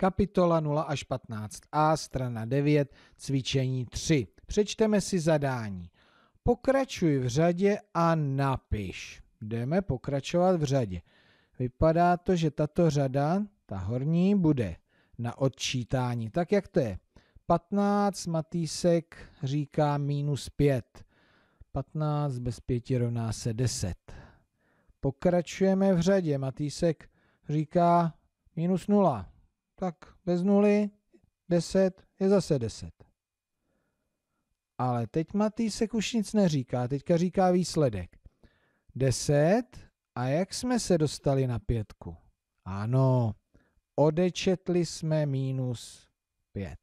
kapitola 0 až 15a, strana 9, cvičení 3. Přečteme si zadání. Pokračuj v řadě a napiš. Jdeme pokračovat v řadě. Vypadá to, že tato řada, ta horní, bude na odčítání. Tak jak to je? 15 Matýsek říká minus 5. 15 bez 5 rovná se 10. Pokračujeme v řadě. Matýsek říká minus 0 tak bez nuly 10 je zase 10. Ale teď Matýsek už nic neříká, teďka říká výsledek. 10 a jak jsme se dostali na pětku? Ano, odečetli jsme minus 5.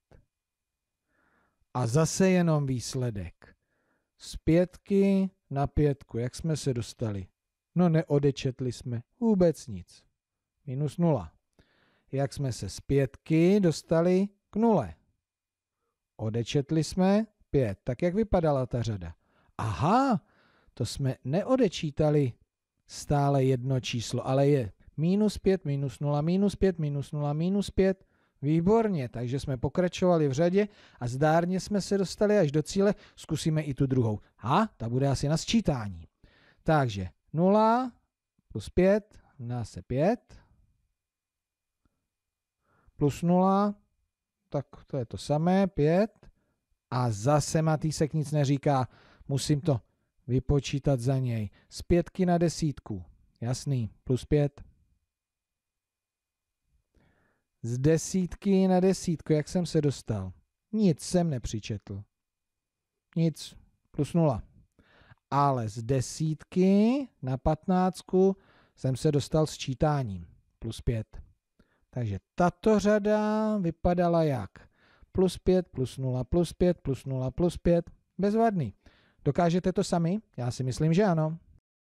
A zase jenom výsledek. Z pětky na pětku, jak jsme se dostali? No neodečetli jsme vůbec nic. Minus nula jak jsme se z pětky dostali k nule. Odečetli jsme pět. Tak jak vypadala ta řada? Aha, to jsme neodečítali stále jedno číslo, ale je minus pět minus nula minus pět minus nula minus pět. Výborně, takže jsme pokračovali v řadě a zdárně jsme se dostali až do cíle. Zkusíme i tu druhou. A ta bude asi na sčítání. Takže 0 plus 5 nás se 5 plus 0, tak to je to samé, 5. A zase Matýsek nic neříká, musím to vypočítat za něj. Z pětky na desítku, jasný, plus 5. Z desítky na desítku, jak jsem se dostal? Nic jsem nepřičetl. Nic, plus 0. Ale z desítky na patnáctku jsem se dostal s čítáním, plus 5. Takže tato řada vypadala jak? Plus 5, plus 0, plus 5, plus 0, plus 5. Bezvadný. Dokážete to sami? Já si myslím, že ano.